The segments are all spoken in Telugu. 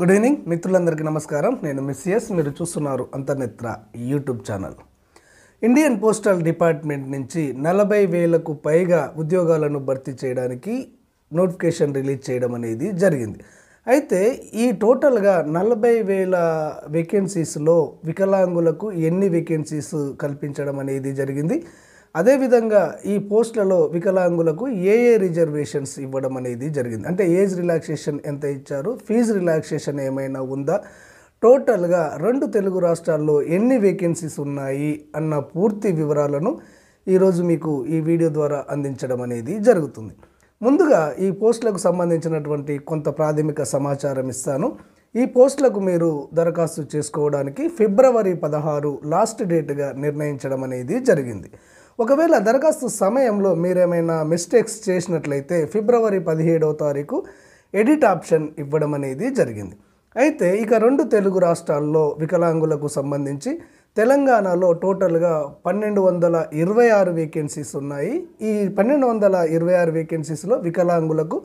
గుడ్ ఈవినింగ్ మిత్రులందరికీ నమస్కారం నేను మిస్ఎస్ మీరు చూస్తున్నారు Antarnetra YouTube channel Indian postal department నుంచి నలభై వేలకు పైగా ఉద్యోగాలను భర్తీ చేయడానికి నోటిఫికేషన్ రిలీజ్ చేయడం అనేది జరిగింది అయితే ఈ టోటల్గా నలభై వేల వేకెన్సీస్లో వికలాంగులకు ఎన్ని వేకెన్సీస్ కల్పించడం అనేది జరిగింది అదేవిధంగా ఈ పోస్టులలో వికలాంగులకు ఏ ఏ రిజర్వేషన్స్ ఇవ్వడం అనేది జరిగింది అంటే ఏజ్ రిలాక్సేషన్ ఎంత ఇచ్చారు ఫీజు రిలాక్సేషన్ ఏమైనా ఉందా టోటల్గా రెండు తెలుగు రాష్ట్రాల్లో ఎన్ని వేకెన్సీస్ ఉన్నాయి అన్న పూర్తి వివరాలను ఈరోజు మీకు ఈ వీడియో ద్వారా అందించడం అనేది జరుగుతుంది ముందుగా ఈ పోస్టులకు సంబంధించినటువంటి కొంత ప్రాథమిక సమాచారం ఇస్తాను ఈ పోస్టులకు మీరు దరఖాస్తు చేసుకోవడానికి ఫిబ్రవరి పదహారు లాస్ట్ డేట్గా నిర్ణయించడం అనేది జరిగింది ఒకవేళ దరఖాస్తు సమయంలో మీరేమైనా మిస్టేక్స్ చేసినట్లయితే ఫిబ్రవరి పదిహేడవ తారీఖు ఎడిట్ ఆప్షన్ ఇవ్వడం అనేది జరిగింది అయితే ఇక రెండు తెలుగు రాష్ట్రాల్లో వికలాంగులకు సంబంధించి తెలంగాణలో టోటల్గా పన్నెండు వందల ఇరవై ఆరు వేకెన్సీస్ ఉన్నాయి ఈ పన్నెండు వందల ఇరవై ఆరు వేకెన్సీస్లో వికలాంగులకు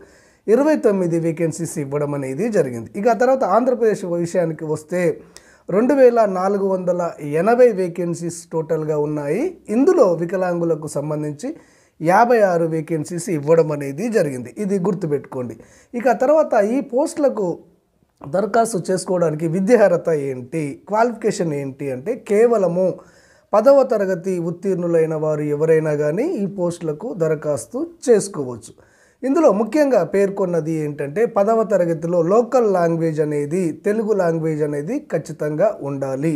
ఇరవై తొమ్మిది వేకెన్సీస్ ఇవ్వడం అనేది జరిగింది ఇక తర్వాత ఆంధ్రప్రదేశ్ విషయానికి వస్తే రెండు వేల నాలుగు వందల ఎనభై వేకెన్సీస్ టోటల్గా ఉన్నాయి ఇందులో వికలాంగులకు సంబంధించి యాభై ఆరు వేకెన్సీస్ ఇవ్వడం అనేది జరిగింది ఇది గుర్తుపెట్టుకోండి ఇక తర్వాత ఈ పోస్టులకు దరఖాస్తు చేసుకోవడానికి విద్యార్హత ఏంటి క్వాలిఫికేషన్ ఏంటి అంటే కేవలము పదవ తరగతి ఉత్తీర్ణులైన వారు ఎవరైనా కానీ ఈ పోస్టులకు దరఖాస్తు చేసుకోవచ్చు ఇందులో ముఖ్యంగా పేర్కొన్నది ఏంటంటే పదవ తరగతిలో లోకల్ లాంగ్వేజ్ అనేది తెలుగు లాంగ్వేజ్ అనేది ఖచ్చితంగా ఉండాలి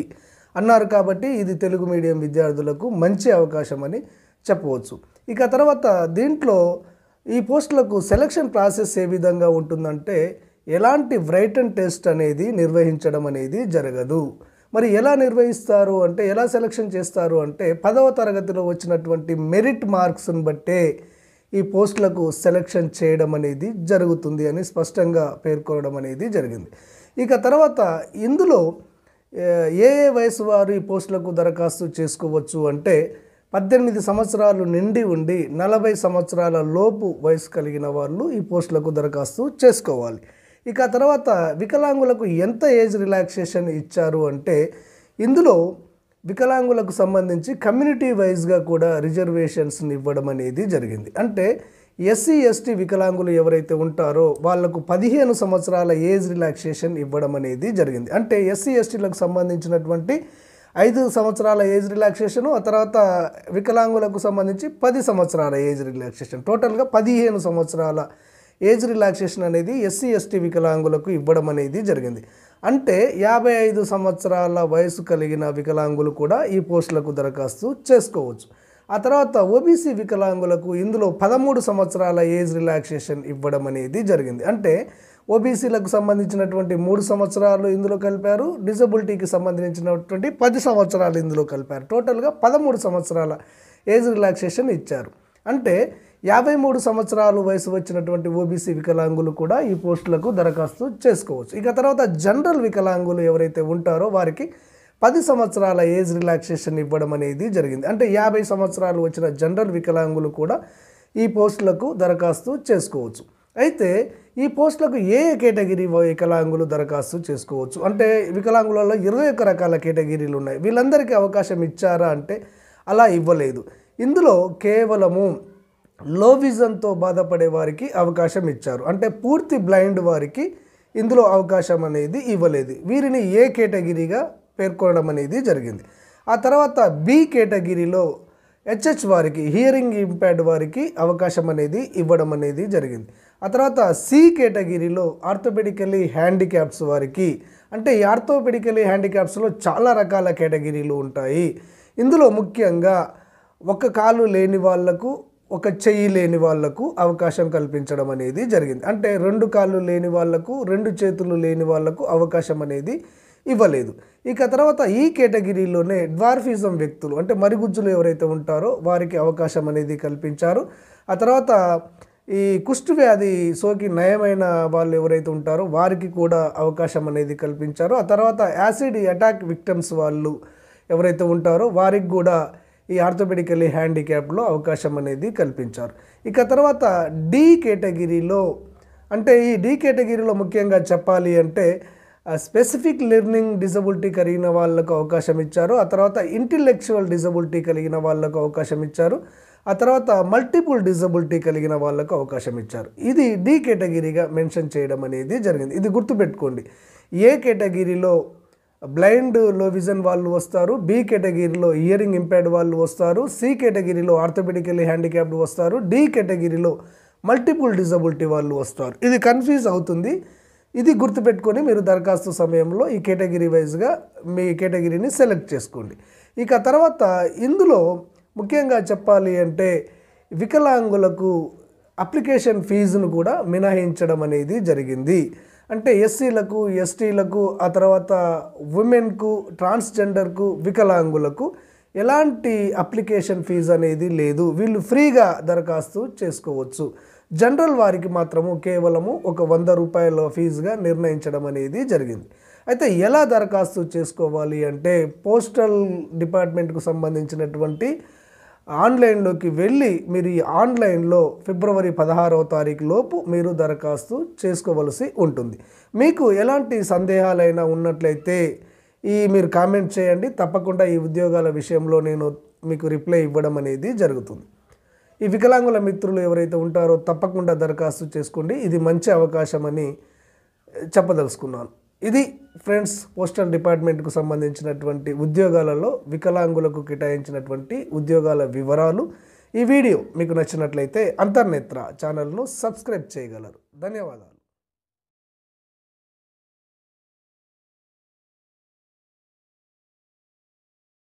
అన్నారు కాబట్టి ఇది తెలుగు మీడియం విద్యార్థులకు మంచి అవకాశం అని చెప్పవచ్చు ఇక తర్వాత దీంట్లో ఈ పోస్టులకు సెలక్షన్ ప్రాసెస్ ఏ విధంగా ఉంటుందంటే ఎలాంటి వ్రైటన్ టెస్ట్ అనేది నిర్వహించడం అనేది జరగదు మరి ఎలా నిర్వహిస్తారు అంటే ఎలా సెలక్షన్ చేస్తారు అంటే పదవ తరగతిలో వచ్చినటువంటి మెరిట్ మార్క్స్ని బట్టే ఈ పోస్టులకు సెలక్షన్ చేయడం అనేది జరుగుతుంది అని స్పష్టంగా పేర్కొనడం అనేది జరిగింది ఇక తర్వాత ఇందులో ఏ ఏ వయసు వారు ఈ పోస్టులకు దరఖాస్తు చేసుకోవచ్చు అంటే పద్దెనిమిది సంవత్సరాలు నిండి ఉండి నలభై సంవత్సరాల లోపు వయసు కలిగిన వాళ్ళు ఈ పోస్టులకు దరఖాస్తు చేసుకోవాలి ఇక తర్వాత వికలాంగులకు ఎంత ఏజ్ రిలాక్సేషన్ ఇచ్చారు అంటే ఇందులో వికలాంగులకు సంబంధించి కమ్యూనిటీ వైజ్గా కూడా రిజర్వేషన్స్ని ఇవ్వడం అనేది జరిగింది అంటే ఎస్సీ ఎస్టీ వికలాంగులు ఎవరైతే ఉంటారో వాళ్లకు పదిహేను సంవత్సరాల ఏజ్ రిలాక్సేషన్ ఇవ్వడం అనేది జరిగింది అంటే ఎస్సీ ఎస్టీలకు సంబంధించినటువంటి ఐదు సంవత్సరాల ఏజ్ రిలాక్సేషను ఆ తర్వాత వికలాంగులకు సంబంధించి పది సంవత్సరాల ఏజ్ రిలాక్సేషన్ టోటల్గా పదిహేను సంవత్సరాల ఏజ్ రిలాక్సేషన్ అనేది ఎస్సీ ఎస్టీ వికలాంగులకు ఇవ్వడం అనేది జరిగింది అంటే యాభై ఐదు సంవత్సరాల వయసు కలిగిన వికలాంగులు కూడా ఈ పోస్టులకు దరఖాస్తు చేసుకోవచ్చు ఆ తర్వాత ఓబీసీ వికలాంగులకు ఇందులో పదమూడు సంవత్సరాల ఏజ్ రిలాక్సేషన్ ఇవ్వడం అనేది జరిగింది అంటే ఓబీసీలకు సంబంధించినటువంటి మూడు సంవత్సరాలు ఇందులో కలిపారు డిజబిలిటీకి సంబంధించినటువంటి పది సంవత్సరాలు ఇందులో కలిపారు టోటల్గా పదమూడు సంవత్సరాల ఏజ్ రిలాక్సేషన్ ఇచ్చారు అంటే యాభై మూడు సంవత్సరాలు వయసు వచ్చినటువంటి ఓబీసీ వికలాంగులు కూడా ఈ పోస్టులకు దరఖాస్తు చేసుకోవచ్చు ఇక తర్వాత జనరల్ వికలాంగులు ఎవరైతే ఉంటారో వారికి పది సంవత్సరాల ఏజ్ రిలాక్సేషన్ ఇవ్వడం అనేది జరిగింది అంటే యాభై సంవత్సరాలు వచ్చిన జనరల్ వికలాంగులు కూడా ఈ పోస్టులకు దరఖాస్తు చేసుకోవచ్చు అయితే ఈ పోస్టులకు ఏ కేటగిరీ వికలాంగులు దరఖాస్తు చేసుకోవచ్చు అంటే వికలాంగులలో ఇరవై ఒక్క రకాల కేటగిరీలు ఉన్నాయి వీళ్ళందరికీ అవకాశం ఇచ్చారా అంటే అలా ఇవ్వలేదు ఇందులో కేవలము లో విజన్తో బాధపడే వారికి అవకాశం ఇచ్చారు అంటే పూర్తి బ్లైండ్ వారికి ఇందులో అవకాశం అనేది ఇవ్వలేదు వీరిని ఏ కేటగిరీగా పేర్కొనడం అనేది జరిగింది ఆ తర్వాత బి కేటగిరీలో హెచ్హెచ్ వారికి హియరింగ్ ఇంపాడ్ వారికి అవకాశం అనేది ఇవ్వడం అనేది జరిగింది ఆ తర్వాత సి కేటగిరీలో ఆర్థోపెడికలీ హ్యాండిక్యాప్స్ వారికి అంటే ఈ ఆర్థోపెడికలీ హ్యాండిక్యాప్స్లో చాలా రకాల కేటగిరీలు ఉంటాయి ఇందులో ముఖ్యంగా ఒక కాలు లేని వాళ్లకు ఒక చెయ్యి లేని వాళ్లకు అవకాశం కల్పించడం అనేది జరిగింది అంటే రెండు కాళ్ళు లేని వాళ్లకు రెండు చేతులు లేని వాళ్లకు అవకాశం అనేది ఇవ్వలేదు ఇక తర్వాత ఈ కేటగిరీలోనే డ్వార్ఫిజం వ్యక్తులు అంటే మరిగుజ్జులు ఎవరైతే ఉంటారో వారికి అవకాశం అనేది కల్పించారు ఆ తర్వాత ఈ కుష్టు వ్యాధి సోకి నయమైన వాళ్ళు ఎవరైతే ఉంటారో వారికి కూడా అవకాశం అనేది కల్పించారు ఆ తర్వాత యాసిడ్ అటాక్ విక్టమ్స్ వాళ్ళు ఎవరైతే ఉంటారో వారికి కూడా ఈ ఆర్థోపెడికలీ హ్యాండిక్యాప్లో అవకాశం అనేది కల్పించారు ఇక తర్వాత డి కేటగిరీలో అంటే ఈ డి కేటగిరీలో ముఖ్యంగా చెప్పాలి అంటే స్పెసిఫిక్ లెర్నింగ్ డిజబిలిటీ కలిగిన వాళ్ళకు అవకాశం ఇచ్చారు ఆ తర్వాత ఇంటెలెక్చువల్ డిజబిలిటీ కలిగిన వాళ్ళకు అవకాశం ఇచ్చారు ఆ తర్వాత మల్టిపుల్ డిజబిలిటీ కలిగిన వాళ్ళకు అవకాశం ఇచ్చారు ఇది డి కేటగిరీగా మెన్షన్ చేయడం అనేది జరిగింది ఇది గుర్తుపెట్టుకోండి ఏ కేటగిరీలో బ్లైండ్ లో విజన్ వాళ్ళు వస్తారు బి కేటగిరీలో ఇయరింగ్ ఇంపైర్డ్ వాళ్ళు వస్తారు సి కేటగిరీలో ఆర్థోపెడికలీ హ్యాండిక్యాప్డ్ వస్తారు డి కేటగిరీలో మల్టిపుల్ డిజబిలిటీ వాళ్ళు వస్తారు ఇది కన్ఫ్యూజ్ అవుతుంది ఇది గుర్తుపెట్టుకొని మీరు దరఖాస్తు సమయంలో ఈ కేటగిరీ వైజ్గా మీ కేటగిరీని సెలెక్ట్ చేసుకోండి ఇక తర్వాత ఇందులో ముఖ్యంగా చెప్పాలి అంటే వికలాంగులకు అప్లికేషన్ ఫీజును కూడా మినహాయించడం అనేది జరిగింది అంటే ఎస్సీలకు ఎస్టీలకు ఆ తర్వాత ఉమెన్కు ట్రాన్స్జెండర్కు వికలాంగులకు ఎలాంటి అప్లికేషన్ ఫీజు అనేది లేదు వీళ్ళు ఫ్రీగా దరఖాస్తు చేసుకోవచ్చు జనరల్ వారికి మాత్రము కేవలము ఒక వంద రూపాయల ఫీజుగా నిర్ణయించడం అనేది జరిగింది అయితే ఎలా దరఖాస్తు చేసుకోవాలి అంటే పోస్టల్ డిపార్ట్మెంట్కు సంబంధించినటువంటి ఆన్లైన్లోకి వెళ్ళి మీరు ఈ ఆన్లైన్లో ఫిబ్రవరి పదహారవ తారీఖు లోపు మీరు దరఖాస్తు చేసుకోవలసి ఉంటుంది మీకు ఎలాంటి సందేహాలైనా ఉన్నట్లయితే ఈ మీరు కామెంట్ చేయండి తప్పకుండా ఈ ఉద్యోగాల విషయంలో నేను మీకు రిప్లై ఇవ్వడం అనేది జరుగుతుంది ఈ వికలాంగుల మిత్రులు ఎవరైతే ఉంటారో తప్పకుండా దరఖాస్తు చేసుకోండి ఇది మంచి అవకాశం అని చెప్పదలుచుకున్నాను ఇది ఫ్రెండ్స్ పోస్టల్ డిపార్ట్మెంట్కు సంబంధించినటువంటి ఉద్యోగాలలో వికలాంగులకు కేటాయించినటువంటి ఉద్యోగాల వివరాలు ఈ వీడియో మీకు నచ్చినట్లయితే అంతర్నేత్ర ఛానల్ను సబ్స్క్రైబ్ చేయగలరు ధన్యవాదాలు